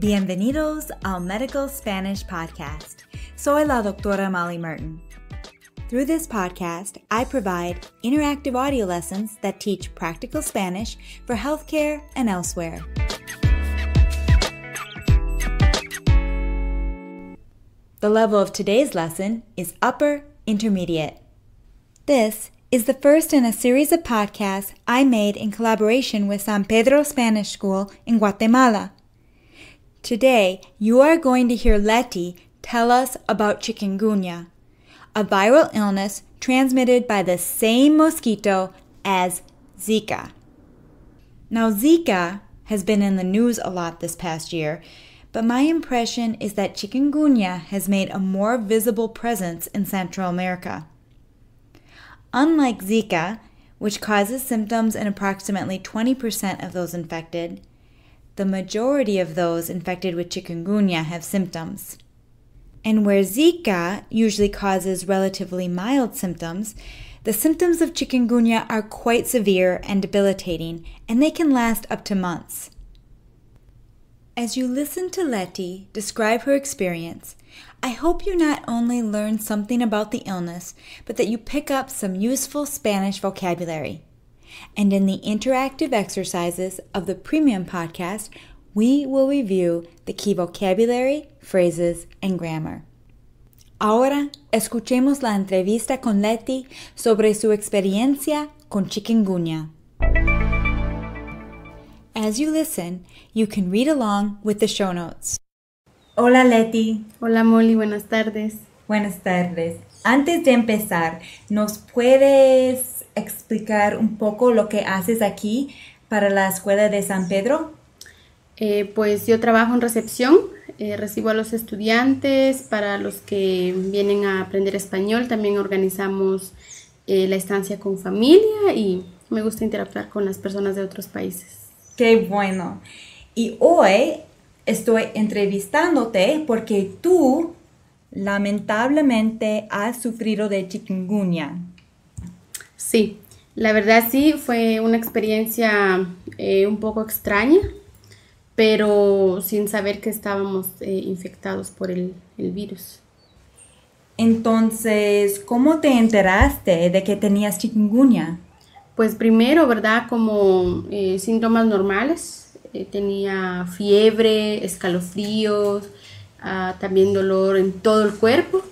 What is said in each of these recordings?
Bienvenidos al Medical Spanish Podcast. Soy la doctora Molly Merton. Through this podcast, I provide interactive audio lessons that teach practical Spanish for healthcare and elsewhere. The level of today's lesson is upper intermediate. This is the first in a series of podcasts I made in collaboration with San Pedro Spanish School in Guatemala Today, you are going to hear Letty tell us about chikungunya, a viral illness transmitted by the same mosquito as Zika. Now, Zika has been in the news a lot this past year, but my impression is that chikungunya has made a more visible presence in Central America. Unlike Zika, which causes symptoms in approximately 20% of those infected, the majority of those infected with chikungunya have symptoms. And where Zika usually causes relatively mild symptoms, the symptoms of chikungunya are quite severe and debilitating, and they can last up to months. As you listen to Letty describe her experience, I hope you not only learn something about the illness, but that you pick up some useful Spanish vocabulary. And in the interactive exercises of the premium podcast, we will review the key vocabulary, phrases, and grammar. Ahora escuchemos la entrevista con Leti sobre su experiencia con chikungunya. As you listen, you can read along with the show notes. Hola Leti. Hola Molly, buenas tardes. Buenas tardes. Antes de empezar, ¿nos puedes explicar un poco lo que haces aquí para la escuela de San Pedro? Eh, pues yo trabajo en recepción, eh, recibo a los estudiantes, para los que vienen a aprender español también organizamos eh, la estancia con familia y me gusta interactuar con las personas de otros países. Qué bueno. Y hoy estoy entrevistándote porque tú lamentablemente has sufrido de chikungunya. Sí, la verdad sí, fue una experiencia eh, un poco extraña, pero sin saber que estábamos eh, infectados por el, virus. Entonces, ¿cómo te enteraste de que tenías chikungunya? Pues primero, ¿verdad? Como eh, síntomas normales. tenía fiebre, escalofríos, ah, también dolor en todo el cuerpo,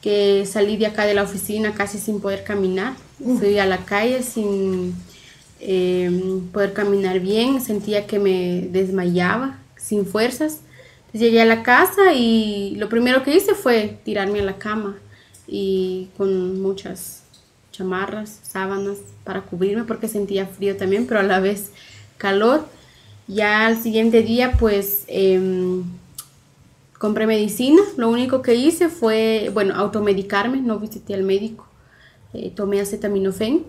que salí de acá de la oficina casi sin poder caminar. Fui a la calle sin eh, poder caminar bien, sentía que me desmayaba, sin fuerzas. llegué a la casa y lo primero que hice fue tirarme a la cama y con muchas chamarras, sábanas para cubrirme porque sentía frío también, pero a la vez calor. Ya al siguiente día pues em, compré medicina, lo único que hice fue, bueno, automedicarme, no visité al médico eh, tomé acetaminofén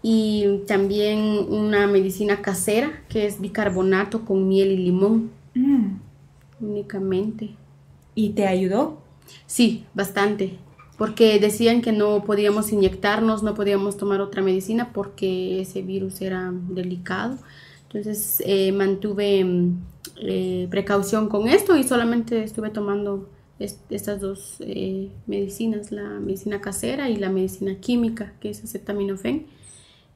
y también una medicina casera que es bicarbonato con miel y limón mm. únicamente. ¿Y te ayudó? Sí, bastante, porque decían que no podíamos inyectarnos, no podíamos tomar otra medicina porque ese virus era delicado. Entonces eh, mantuve mm, eh, precaución con esto y solamente estuve tomando estas dos eh, medicinas, la medicina casera y la medicina química, que es acetaminofén,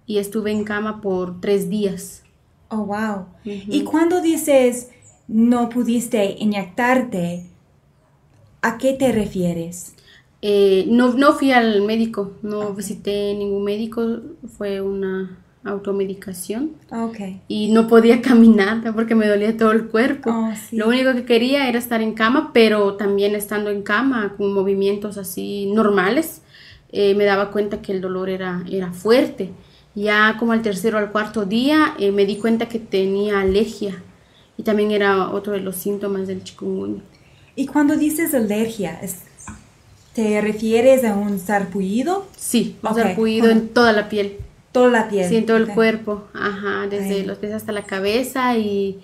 y estuve en cama por tres días. Oh, wow. ¿Y cuando dices no pudiste inyectarte, a qué te refieres? Eh, no, no, fui al médico, no visité ningún médico, fue una automedicación. Ah, y no podía caminar porque me dolía todo el cuerpo. Ah, Lo único que quería era estar en cama, pero también estando en cama con movimientos así normales, eh, me daba cuenta que el dolor era, era fuerte. Ya como al tercero al cuarto día eh, me di cuenta que tenía alergia y también era otro de los síntomas del chikungunya. Y cuando dices alergia, ¿te refieres a un sarpullido? Sí, un sarpullido en toda la piel toda la piel. Sí, todo el cuerpo, ajá, desde los pies hasta la cabeza y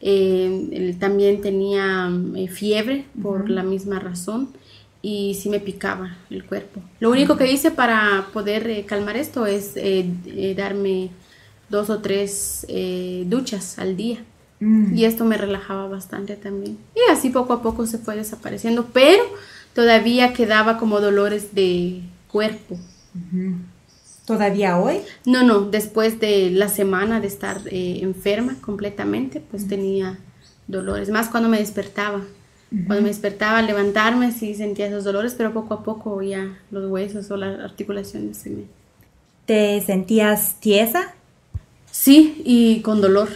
eh, también tenía eh, fiebre por la misma razón y sí me picaba el cuerpo. Lo único que hice para poder eh, calmar esto es darme dos o tres duchas al día. Mm. Y esto me relajaba bastante también. Y así poco a poco se fue desapareciendo, pero todavía quedaba como dolores de cuerpo. ¿Todavía hoy? No, no, después de la semana de estar eh, enferma completamente, pues tenía dolores, más cuando me despertaba. Cuando me despertaba, levantarme, sí sentía esos dolores, pero poco a poco ya los huesos o las articulaciones se me... ¿Te sentías tiesa? Sí, y con dolor.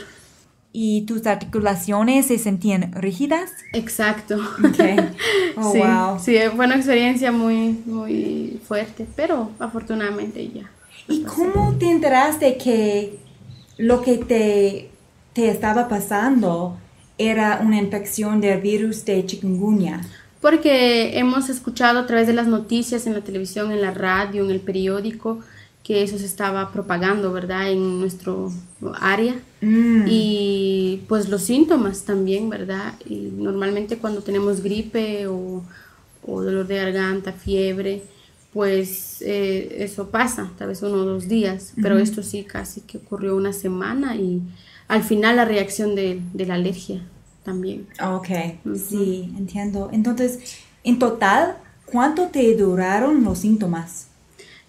¿Y tus articulaciones se sentían rígidas? Exacto. Oh, sí, sí, fue una experiencia muy, muy fuerte, pero afortunadamente ya ¿Y cómo te enteraste que lo que te, te estaba pasando era una infección de virus de chikungunya? Porque hemos escuchado a través de las noticias en la televisión, en la radio, en el periódico, que eso se estaba propagando, ¿verdad? En nuestro área. Mm. Y pues los síntomas también, ¿verdad? Y normalmente cuando tenemos gripe o, o dolor de garganta, fiebre, pues eh, eso pasa, tal vez uno o dos días, pero esto sí casi que ocurrió una semana y al final la reacción de, la alergia también. Ah, ok, sí, entiendo. Entonces, en total, ¿cuánto te duraron los síntomas?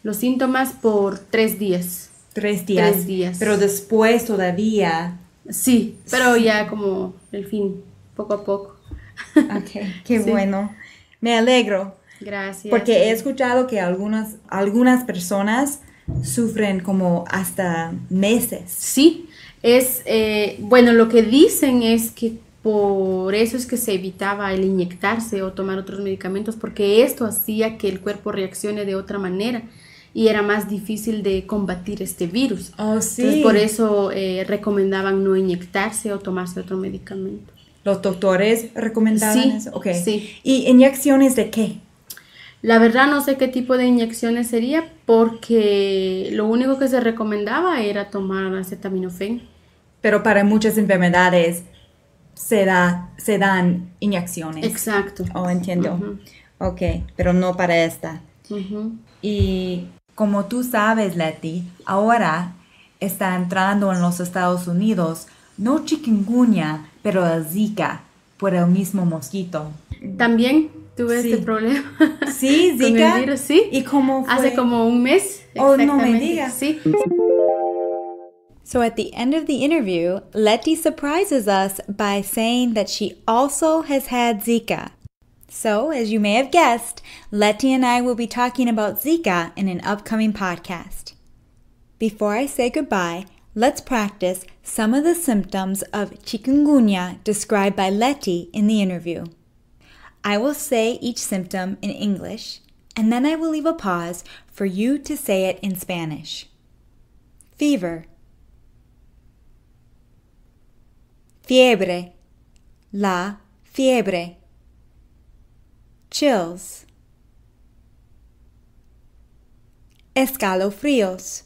Los síntomas por tres días. Tres días. Tres días. Pero después todavía. Sí, pero ya como el fin, poco a poco. Ok, qué bueno. Me alegro Gracias. Porque he escuchado que algunas, algunas personas sufren como hasta meses. Sí, es, eh, bueno, lo que dicen es que por eso es que se evitaba el inyectarse o tomar otros medicamentos, porque esto hacía que el cuerpo reaccione de otra manera y era más difícil de combatir este virus. Oh, sí. por eso eh, recomendaban no inyectarse o tomarse otro medicamento. ¿Los doctores recomendaban sí, eso? Okay. Sí. ¿Y inyecciones de qué? La verdad no sé qué tipo de inyecciones sería porque lo único que se recomendaba era tomar acetaminofén. Pero para muchas enfermedades se, se dan inyecciones. Exacto. o oh, entiendo. Ok, pero no para esta. Y como tú sabes, Leti, ahora está entrando en los Estados Unidos no chikungunya, pero Zika, por el mismo mosquito. También tuve sí. este problema. Sí, con El virus, sí. ¿Y cómo fue? Hace como un mes. Oh, no me digas. Sí. So at the end of the interview, Letty surprises us by saying that she also has had Zika. So, as you may have guessed, Letty and I will be talking about Zika in an upcoming podcast. Before I say goodbye, let's practice some of the symptoms of chikungunya described by Letty in the interview. I will say each symptom in English, and then I will leave a pause for you to say it in Spanish. Fever. Fiebre. La fiebre. Chills. Escalofríos.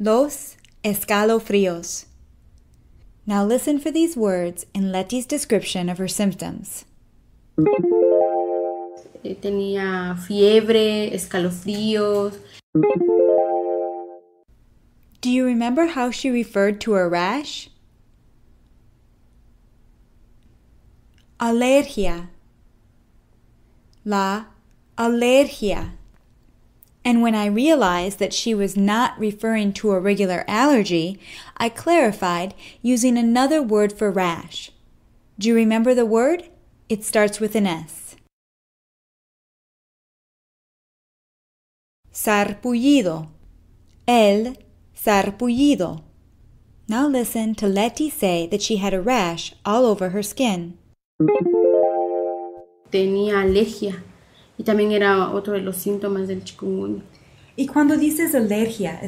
Los escalofríos. Now listen for these words in Letty's description of her symptoms. Eh, tenía fiebre, escalofríos. Do you remember how she referred to her rash? Alergia. La alergia. And when I realized that she was not referring to a regular allergy, I clarified using another word for rash. Do you remember the word? It starts with an S. Sarpullido. El sarpullido. Now listen to Letty say that she had a rash all over her skin. Tenía alergia y también era otro de los síntomas del chikungunya. Y cuando dices alergia,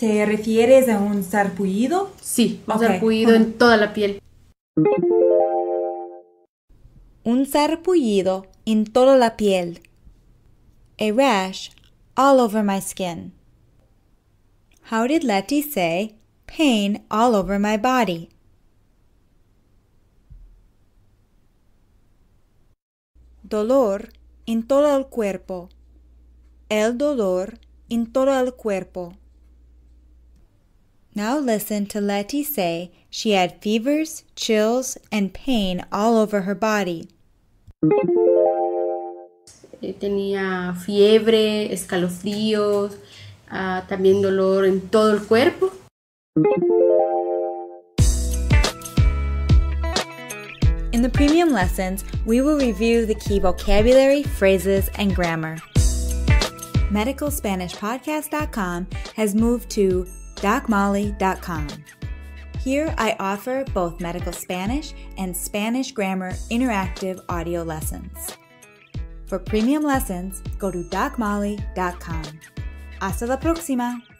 ¿te refieres a un sarpullido? Sí, un sarpullido en toda la piel un sarpullido en toda la piel. A rash all over my skin. How did Letty say? Pain all over my body. Dolor en todo el cuerpo. El dolor en todo el cuerpo. Now listen to Letty say she had fevers, chills, and pain all over her body. Eh, tenía fiebre, escalofríos, uh, también dolor en todo el cuerpo. In the premium lessons, we will review the key vocabulary, phrases, and grammar. MedicalSpanishPodcast.com has moved to docmolly.com. Here I offer both medical Spanish and Spanish grammar interactive audio lessons. For premium lessons, go to docmolly.com. Hasta la próxima!